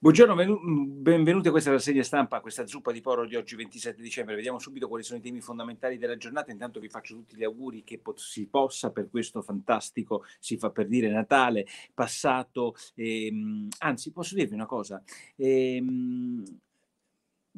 Buongiorno, mm, benvenuti a questa rassegna stampa, a questa zuppa di poro di oggi 27 dicembre. Vediamo subito quali sono i temi fondamentali della giornata. Intanto vi faccio tutti gli auguri che po- si possa per questo fantastico, si fa per dire Natale passato. Ehm, anzi, posso dirvi una cosa. Ehm,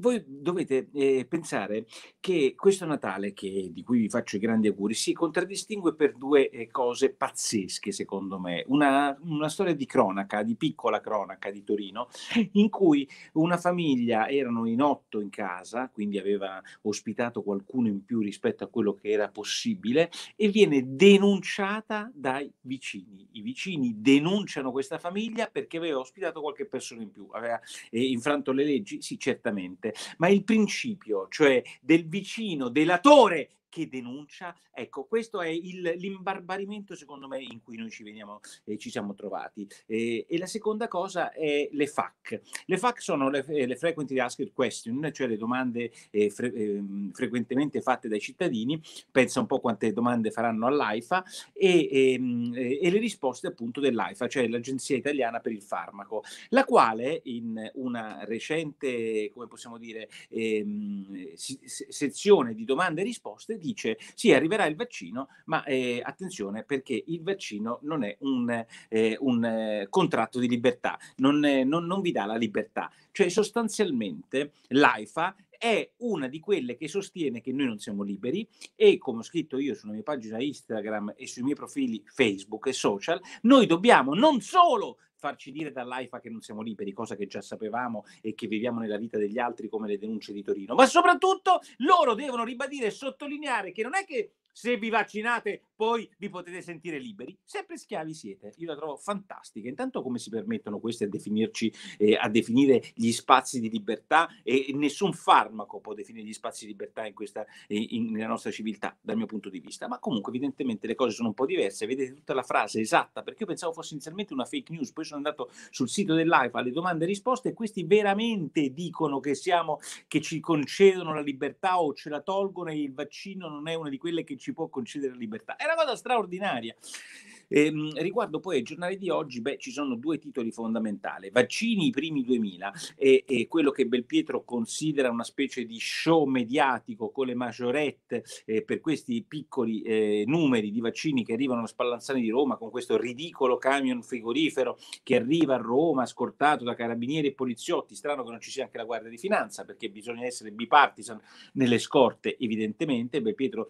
voi dovete eh, pensare che questo Natale, che, di cui vi faccio i grandi auguri, si contraddistingue per due eh, cose pazzesche, secondo me. Una, una, storia di cronaca, di piccola cronaca di Torino, in cui una famiglia erano in otto in casa, quindi aveva ospitato qualcuno in più rispetto a quello che era possibile, e viene denunciata dai vicini. I vicini denunciano questa famiglia perché aveva ospitato qualche persona in più, aveva eh, infranto le leggi? Sì, certamente ma il principio, cioè del vicino, delatore che denuncia. Ecco, questo è il, l'imbarbarimento secondo me in cui noi ci, veniamo, eh, ci siamo trovati. Eh, e la seconda cosa è le FAC. Le FAC sono le, eh, le Frequently Asked Question, cioè le domande eh, fre- ehm, frequentemente fatte dai cittadini. Pensa un po' quante domande faranno all'AIFA e, e, ehm, e le risposte appunto dell'AIFA, cioè l'Agenzia Italiana per il Farmaco, la quale in una recente, come possiamo dire, ehm, sezione di domande e risposte dice sì, arriverà il vaccino, ma eh, attenzione perché il vaccino non è un, eh, un eh, contratto di libertà, non, è, non, non vi dà la libertà. Cioè sostanzialmente l'AIFA è una di quelle che sostiene che noi non siamo liberi e come ho scritto io sulla mia pagina Instagram e sui miei profili Facebook e social, noi dobbiamo non solo farci dire dall'AIFA che non siamo liberi, cosa che già sapevamo e che viviamo nella vita degli altri come le denunce di Torino, ma soprattutto loro devono ribadire e sottolineare che non è che se vi vaccinate poi vi potete sentire liberi, sempre schiavi siete. Io la trovo fantastica. Intanto come si permettono queste a definirci, eh, a definire gli spazi di libertà e nessun farmaco può definire gli spazi di libertà in questa, in, nella nostra civiltà dal mio punto di vista. Ma comunque evidentemente le cose sono un po' diverse. Vedete tutta la frase esatta perché io pensavo fosse inizialmente una fake news, poi sono andato sul sito dell'AIFA alle domande e risposte e questi veramente dicono che, siamo, che ci concedono la libertà o ce la tolgono e il vaccino non è una di quelle che ci può concedere libertà. È una cosa straordinaria. Eh, riguardo poi ai giornali di oggi, beh, ci sono due titoli fondamentali. Vaccini i primi 2000 e, e quello che Belpietro considera una specie di show mediatico con le majorette eh, per questi piccoli eh, numeri di vaccini che arrivano allo Spallanzani di Roma con questo ridicolo camion frigorifero che arriva a Roma scortato da carabinieri e poliziotti. Strano che non ci sia anche la Guardia di Finanza perché bisogna essere bipartisan nelle scorte evidentemente. Belpietro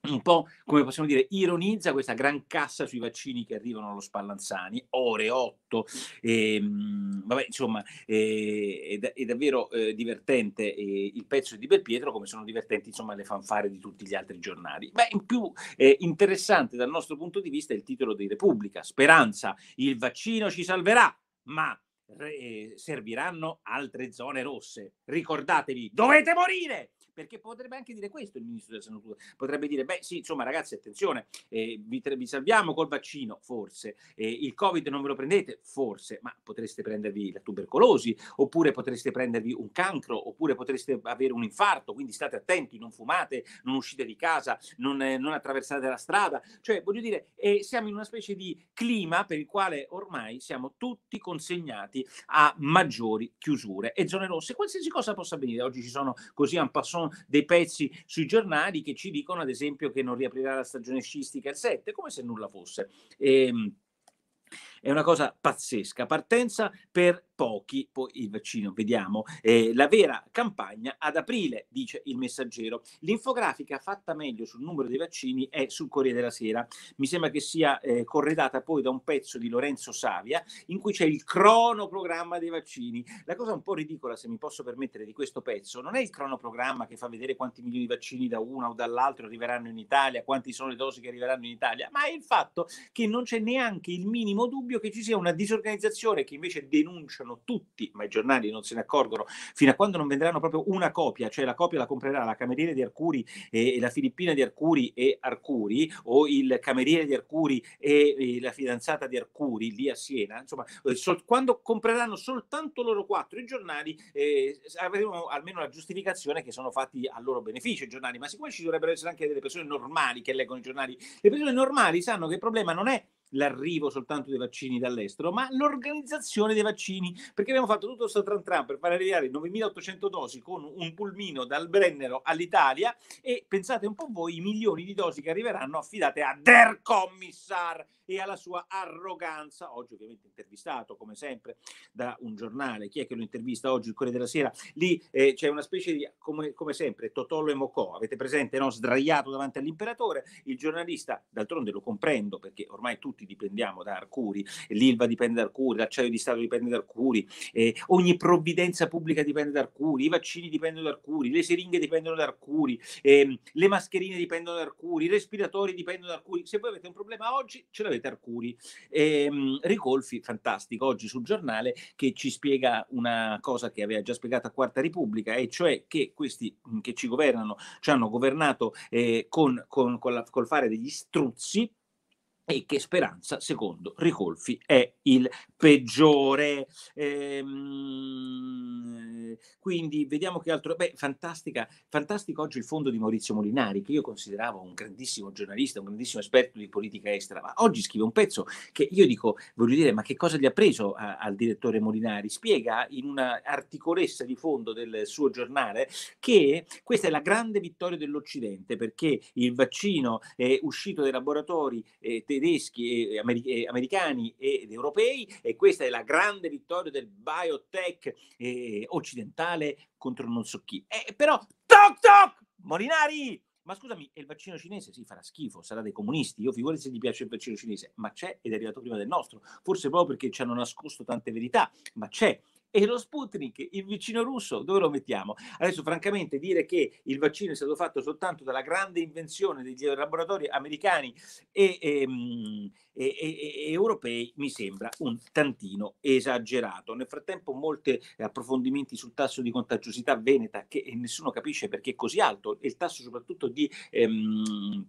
un po', come possiamo dire, ironizza questa gran cassa sui vaccini che arrivano allo Spallanzani, ore 8, e, ehm, vabbè, insomma, eh, è, è davvero eh, divertente eh, il pezzo di Belpietro, come sono divertenti insomma, le fanfare di tutti gli altri giornali. Beh, in più eh, interessante dal nostro punto di vista è il titolo di Repubblica, Speranza, il vaccino ci salverà, ma eh, serviranno altre zone rosse. Ricordatevi, dovete morire! perché potrebbe anche dire questo il ministro della salute, potrebbe dire, beh sì, insomma ragazzi, attenzione, eh, vi, vi, salviamo col vaccino, forse, eh, il Covid non ve lo prendete, forse, ma potreste prendervi la tubercolosi, oppure potreste prendervi un cancro, oppure potreste avere un infarto, quindi state attenti, non fumate, non uscite di casa, non, eh, non attraversate la strada, cioè voglio dire, eh, siamo in una specie di clima per il quale ormai siamo tutti consegnati a maggiori chiusure e zone rosse, qualsiasi cosa possa avvenire, oggi ci sono così un passant sono dei pezzi sui giornali che ci dicono ad esempio che non riaprirà la stagione sciistica il 7, come se nulla fosse. E, ehm, è una cosa pazzesca. Partenza per pochi, poi il vaccino, vediamo, eh, la vera campagna ad aprile, dice il messaggero. L'infografica fatta meglio sul numero dei vaccini è sul Corriere della Sera, mi sembra che sia eh, corredata poi da un pezzo di Lorenzo Savia in cui c'è il cronoprogramma dei vaccini. La cosa un po' ridicola, se mi posso permettere, di questo pezzo non è il cronoprogramma che fa vedere quanti milioni di vaccini da una o dall'altra arriveranno in Italia, quanti sono le dosi che arriveranno in Italia, ma è il fatto che non c'è neanche il minimo dubbio che ci sia una disorganizzazione che invece denunciano comprano tutti, ma i giornali non se ne accorgono, fino a quando non venderanno proprio una copia, cioè la copia la comprerà la cameriere di Arcuri e, eh, e la filippina di Arcuri e Arcuri, o il cameriere di Arcuri e, e la fidanzata di Arcuri lì a Siena, insomma, eh, sol- quando compreranno soltanto loro quattro i giornali, eh, avremo almeno la giustificazione che sono fatti a loro beneficio i giornali, ma siccome ci dovrebbero essere anche delle persone normali che leggono i giornali, le persone normali sanno che il problema non è l'arrivo soltanto dei vaccini dall'estero, ma l'organizzazione dei vaccini, perché abbiamo fatto tutto questo tran tran per far arrivare 9.800 dosi con un pulmino dal Brennero all'Italia e pensate un po' voi i milioni di dosi che arriveranno affidate a Der Commissar e alla sua arroganza, oggi ovviamente intervistato come sempre da un giornale, chi è che lo intervista oggi, il Corriere della Sera, lì eh, c'è una specie di, come, come sempre, Totolo e Mocò, avete presente, no? sdraiato davanti all'imperatore, il giornalista, d'altronde lo comprendo perché ormai tutti tutti dipendiamo da Arcuri, l'Ilva dipende da Arcuri, l'acciaio di Stato dipende da Arcuri, eh, ogni provvidenza pubblica dipende da Arcuri, i vaccini dipendono da Arcuri, le siringhe dipendono da Arcuri, eh, le mascherine dipendono da Arcuri, i respiratori dipendono da Arcuri. Se voi avete un problema oggi, ce l'avete Arcuri. Eh, Ricolfi, fantastico, oggi sul giornale che ci spiega una cosa che aveva già spiegato a Quarta Repubblica, e cioè che questi che ci governano ci hanno governato eh, con, con, con la, col fare degli struzzi e che Speranza, secondo Ricolfi, è il peggiore. Ehm quindi vediamo che altro. Beh, fantastica, fantastico oggi il fondo di Maurizio Molinari, che io consideravo un grandissimo giornalista, un grandissimo esperto di politica estera, ma oggi scrive un pezzo che io dico, voglio dire, ma che cosa gli ha preso a, al direttore Molinari? Spiega in una articolessa di fondo del suo giornale che questa è la grande vittoria dell'Occidente perché il vaccino è uscito dai laboratori eh, tedeschi, eh, ameri- eh, americani ed europei e questa è la grande vittoria del biotech eh, occidentale occidentale contro non so chi. Eh, però, toc toc, Morinari! Ma scusami, e il vaccino cinese sì, farà schifo, sarà dei comunisti. Io figurati se gli piace il vaccino cinese, ma c'è ed è arrivato prima del nostro. Forse proprio perché ci hanno nascosto tante verità, ma c'è. E lo Sputnik, il vicino russo, dove lo mettiamo? Adesso, francamente, dire che il vaccino è stato fatto soltanto dalla grande invenzione degli laboratori americani ehm, e, e, e, e europei mi sembra un tantino esagerato. Nel frattempo, molti approfondimenti sul tasso di contagiosità veneta, che nessuno capisce perché è così alto, e il tasso soprattutto di. Ehm,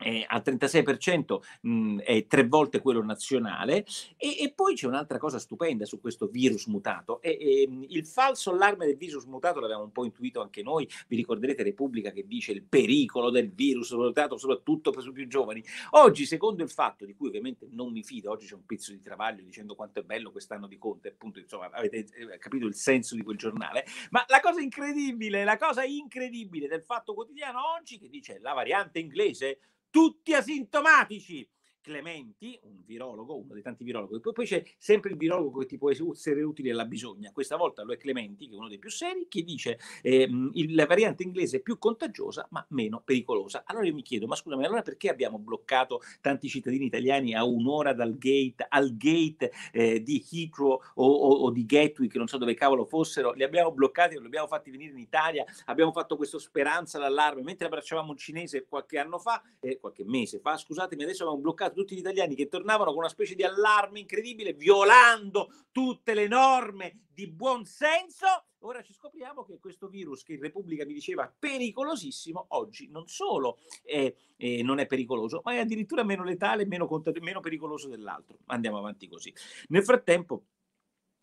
eh, al 36% mh, mhmm, è tre volte quello nazionale e, e, poi c'è un'altra cosa stupenda su questo virus mutato e, e, ehm, il falso allarme del virus mutato l'abbiamo un po' intuito anche noi vi ricorderete Repubblica che dice il pericolo del virus mutato soprattutto per i più giovani oggi secondo il fatto di cui ovviamente non mi fido oggi c'è un pezzo di travaglio dicendo quanto è bello quest'anno di Conte appunto insomma avete eh, capito il senso di quel giornale ma la cosa incredibile la cosa incredibile del fatto quotidiano oggi che dice la variante inglese tutti asintomatici Clementi, un virologo, uno dei tanti virologi, poi, poi c'è sempre il virologo che ti può essere utile alla bisogna, questa volta lo è Clementi, che è uno dei più seri, che dice eh, la variante inglese è più contagiosa ma meno pericolosa. Allora io mi chiedo, ma scusami, allora perché abbiamo bloccato tanti cittadini italiani a un'ora dal gate, al gate eh, di Heathrow o, o, o, di Gatwick, che non so dove cavolo fossero, li abbiamo bloccati, li abbiamo fatti venire in Italia, abbiamo fatto questo speranza d'allarme, mentre abbracciavamo un cinese qualche anno fa, eh, qualche mese fa, scusatemi, adesso abbiamo bloccato registrato tutti gli italiani che tornavano con una specie di allarme incredibile, violando tutte le norme di buon senso. Ora ci scopriamo che questo virus, che in Repubblica mi diceva pericolosissimo, oggi non solo è, eh, non è pericoloso, ma è addirittura meno letale, meno, meno pericoloso dell'altro. Andiamo avanti così. Nel frattempo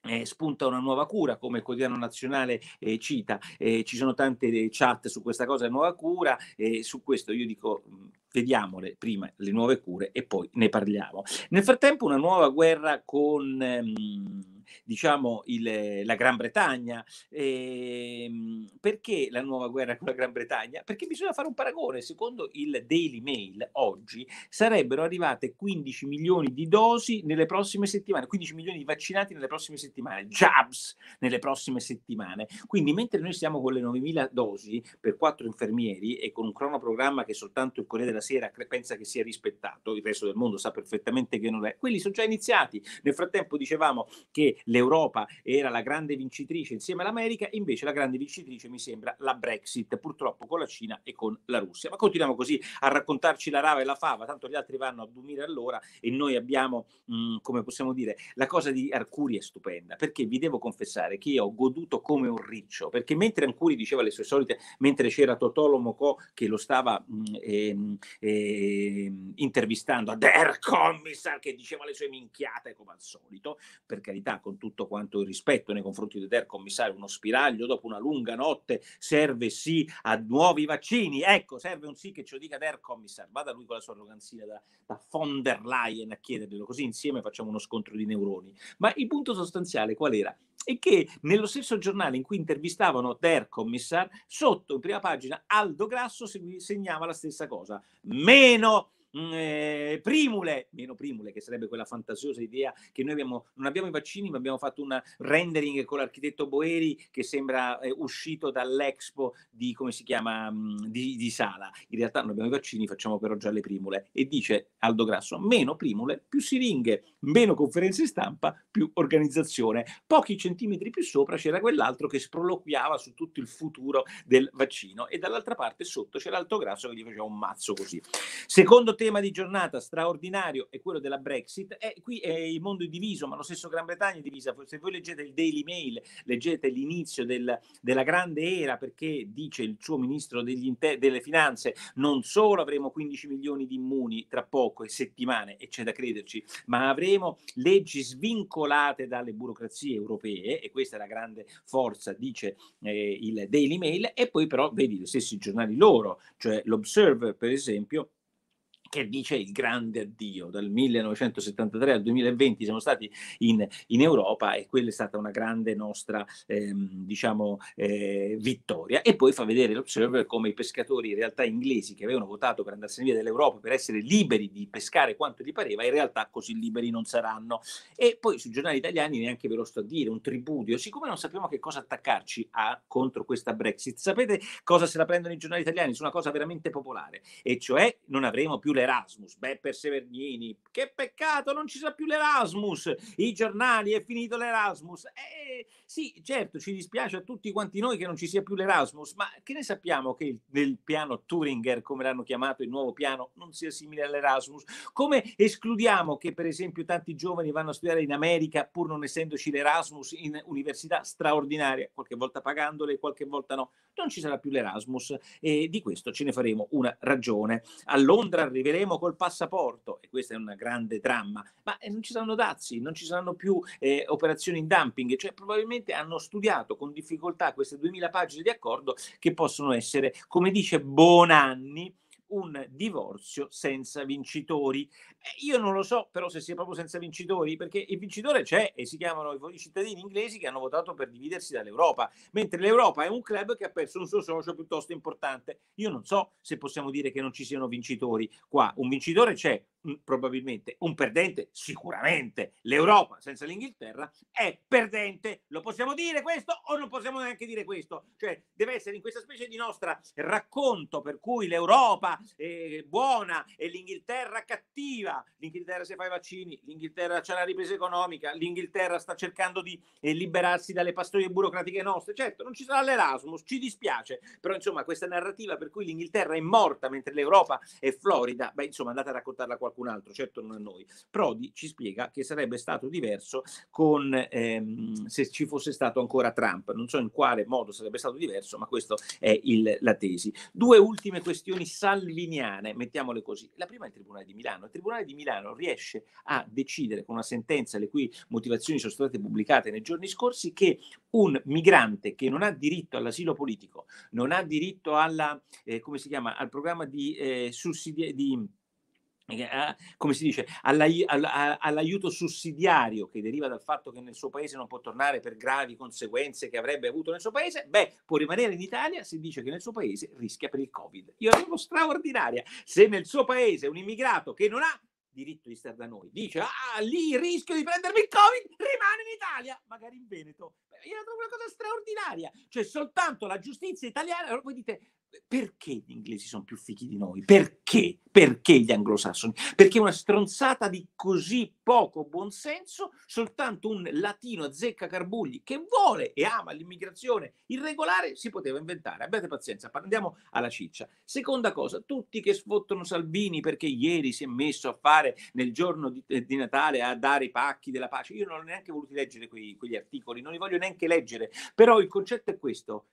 eh, spunta una nuova cura, come il Quotidiano Nazionale eh, cita. Eh, ci sono tante eh, chat su questa cosa, nuova cura, eh, su questo io dico mm, vediamole prima le nuove cure e poi ne parliamo. Nel frattempo una nuova guerra con... Ehm, diciamo il, eh, la Gran Bretagna. Ehm, perché la nuova guerra con la Gran Bretagna? Perché bisogna fare un paragone. Secondo il Daily Mail oggi sarebbero arrivate 15 milioni di dosi nelle prossime settimane, 15 milioni di vaccinati nelle prossime settimane, jabs nelle prossime settimane. Quindi mentre noi siamo con le 9.000 dosi per quattro infermieri e con un cronoprogramma che soltanto il Corriere della Sera pensa che sia rispettato, il resto del mondo sa perfettamente che non è, quelli sono già iniziati. Nel frattempo dicevamo che l'Europa era la grande vincitrice insieme all'America, invece la grande vincitrice mi sembra la Brexit, purtroppo con la Cina e con la Russia. Ma continuiamo così a raccontarci la rava e la fava, tanto gli altri vanno a dormire all'ora e noi abbiamo, mh, mm, come possiamo dire, la cosa di Arcuri è stupenda, perché vi devo confessare che io ho goduto come un riccio, perché mentre Arcuri diceva le sue solite, mentre c'era Totolo Mocò che lo stava mh, mm, eh, eh, intervistando, a Der Commissar che diceva le sue minchiate come al solito, per carità, con tutto quanto il rispetto nei confronti di Der commissario, uno spiraglio dopo una lunga notte, serve sì a nuovi vaccini, ecco, serve un sì che ce lo dica der commissario, vada lui con la sua arroganzia da, da von der Leyen a chiederglielo, così insieme facciamo uno scontro di neuroni. Ma il punto sostanziale qual era? e che nello stesso giornale in cui intervistavano Der Commissar, sotto in prima pagina Aldo Grasso segnava la stessa cosa. Meno Mm, eh, primule, meno primule, che sarebbe quella fantasiosa idea che noi abbiamo, non abbiamo i vaccini, ma abbiamo fatto un rendering con l'architetto Boeri che sembra eh, uscito dall'expo di come si chiama mm, di, di Sala. In realtà non abbiamo i vaccini, facciamo però già le primule. E dice Aldo Grasso: meno primule, più siringhe, meno conferenze stampa, più organizzazione. Pochi centimetri più sopra c'era quell'altro che sproloquiava su tutto il futuro del vaccino, e dall'altra parte sotto c'era Aldo Grasso che gli faceva un mazzo così. Secondo tema di giornata straordinario è quello della Brexit. E eh, qui è il mondo è diviso, ma lo stesso Gran Bretagna è divisa. Se voi leggete il Daily Mail, leggete l'inizio del, della grande era, perché dice il suo ministro inter- delle finanze, non solo avremo 15 milioni di immuni tra poco e settimane, e c'è da crederci, ma avremo leggi svincolate dalle burocrazie europee, e questa è la grande forza, dice eh, il Daily Mail, e poi però vedi gli stessi giornali loro, cioè l'Observer per esempio, che dice il grande addio. Dal 1973 al 2020 siamo stati in, in Europa e quella è stata una grande nostra ehm, diciamo, eh, vittoria. E poi fa vedere l'Observer come i pescatori in realtà inglesi che avevano votato per andarsene via dall'Europa, per essere liberi di pescare quanto gli pareva, in realtà così liberi non saranno. E poi sui giornali italiani neanche ve lo sto a dire, un tripudio. Siccome non sappiamo che cosa attaccarci a, contro questa Brexit, sapete cosa se la prendono i giornali italiani su una cosa veramente popolare, e cioè non avremo più l'Erasmus. Beh, per Severgnini, che peccato, non ci sarà più l'Erasmus. I giornali, è finito l'Erasmus. Eh, eh, sì, certo, ci dispiace a tutti quanti noi che non ci sia più l'Erasmus, ma che ne sappiamo che il, il piano Turinger, come l'hanno chiamato il nuovo piano, non sia simile all'Erasmus? Come escludiamo che, per esempio, tanti giovani vanno a studiare in America pur non essendoci l'Erasmus in università straordinarie, qualche volta pagandole, qualche volta no? Non ci sarà più l'Erasmus e di questo ce ne faremo una ragione. A Londra arriverà arriveremo col passaporto e questo è un grande dramma, ma eh, non ci saranno dazi, non ci saranno più eh, operazioni in dumping, cioè probabilmente hanno studiato con difficoltà queste 2000 pagine di accordo che possono essere, come dice Bonanni, un divorzio senza vincitori. Eh, io non lo so però se sia proprio senza vincitori, perché il vincitore c'è e si chiamano i cittadini inglesi che hanno votato per dividersi dall'Europa, mentre l'Europa è un club che ha perso un suo socio piuttosto importante. Io non so se possiamo dire che non ci siano vincitori qua, un vincitore c'è, probabilmente, un perdente sicuramente, l'Europa senza l'Inghilterra è perdente, lo possiamo dire questo o non possiamo neanche dire questo, cioè deve essere in questa specie di nostra racconto per cui l'Europa è buona e l'Inghilterra cattiva, l'Inghilterra se fa i vaccini, l'Inghilterra c'è la ripresa economica, l'Inghilterra sta cercando di eh, liberarsi dalle pastoie burocratiche nostre, certo non ci sarà l'Erasmus, ci dispiace, però insomma questa narrativa per cui l'Inghilterra è morta mentre l'Europa è florida, beh insomma andate a raccontarla a qualcuno qualcun altro, certo non a noi. Prodi ci spiega che sarebbe stato diverso con, ehm, se ci fosse stato ancora Trump. Non so in quale modo sarebbe stato diverso, ma questa è il, la tesi. Due ultime questioni salviniane, mettiamole così. La prima è il Tribunale di Milano. Il Tribunale di Milano riesce a decidere con una sentenza, le cui motivazioni sono state pubblicate nei giorni scorsi, che un migrante che non ha diritto all'asilo politico, non ha diritto alla, eh, come si chiama, al programma di eh, sussidia- di eh, come si dice, all'aiuto sussidiario che deriva dal fatto che nel suo paese non può tornare per gravi conseguenze che avrebbe avuto nel suo paese, beh, può rimanere in Italia se dice che nel suo paese rischia per il Covid. Io arrivo straordinaria. Se nel suo paese un immigrato che non ha diritto di stare da noi dice, ah, lì rischio di prendermi il Covid, rimane in Italia, magari in Veneto. Io la trovo una cosa straordinaria. Cioè, soltanto la giustizia italiana, voi dite, perché gli inglesi sono più fighi di noi? Perché? Perché gli anglosassoni? Perché una stronzata di così poco buonsenso, soltanto un latino a zecca carbugli che vuole e ama l'immigrazione irregolare si poteva inventare. Abbiate pazienza, andiamo alla ciccia. Seconda cosa, tutti che sfottono Salvini perché ieri si è messo a fare nel giorno di, eh, di Natale a dare i pacchi della pace. Io non ho neanche voluto leggere quei, quegli articoli, non li voglio neanche leggere, però il concetto è questo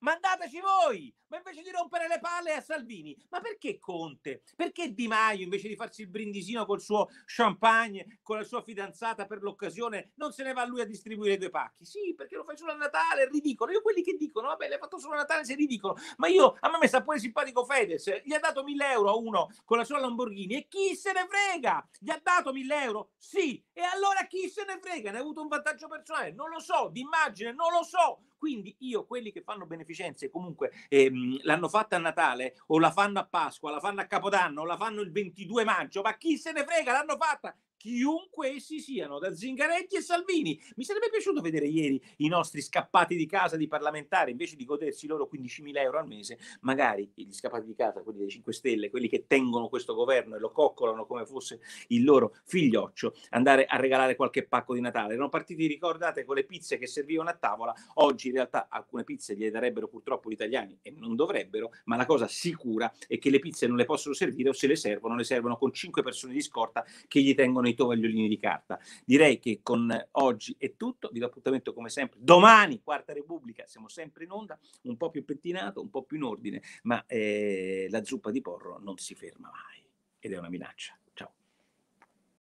Mandateci voi! Ma invece di rompere le palle a Salvini, ma perché Conte? Perché Di Maio invece di farsi il brindisino col suo champagne, con la sua fidanzata per l'occasione, non se ne va lui a distribuire i due pacchi? Sì, perché lo fai solo a Natale, è ridicolo. Io quelli che dicono, vabbè, l'hai fatto solo a Natale, sei ridicolo. Ma io, a me mi sta pure simpatico Fedez, gli ha dato 1000 euro a uno con la sua Lamborghini e chi se ne frega? Gli ha dato 1000 euro? Sì, e allora chi se ne frega? Ne ha avuto un vantaggio personale? Non lo so, d'immagine, non lo so quindi io quelli che fanno beneficenze comunque ehm, l'hanno fatta a Natale o la fanno a Pasqua, la fanno a Capodanno, o la fanno il 22 maggio, ma chi se ne frega, l'hanno fatta chiunque essi siano, da Zingaretti e Salvini. Mi sarebbe piaciuto vedere ieri i nostri scappati di casa di parlamentari, invece di godersi loro 15.000 euro al mese, magari gli scappati di casa, quelli dei 5 Stelle, quelli che tengono questo governo e lo coccolano come fosse il loro figlioccio, andare a regalare qualche pacco di Natale. Erano partiti, ricordate, con le pizze che servivano a tavola, oggi in realtà alcune pizze gliele darebbero purtroppo gli italiani e non dovrebbero, ma la cosa sicura è che le pizze non le possono servire o se le servono, le servono con 5 persone di scorta che gli tengono nei tovagliolini di carta. Direi che con oggi è tutto, vi do appuntamento come sempre domani, Quarta Repubblica, siamo sempre in onda, un po' più pettinato, un po' più in ordine, ma eh, la zuppa di porro non si ferma mai ed è una minaccia.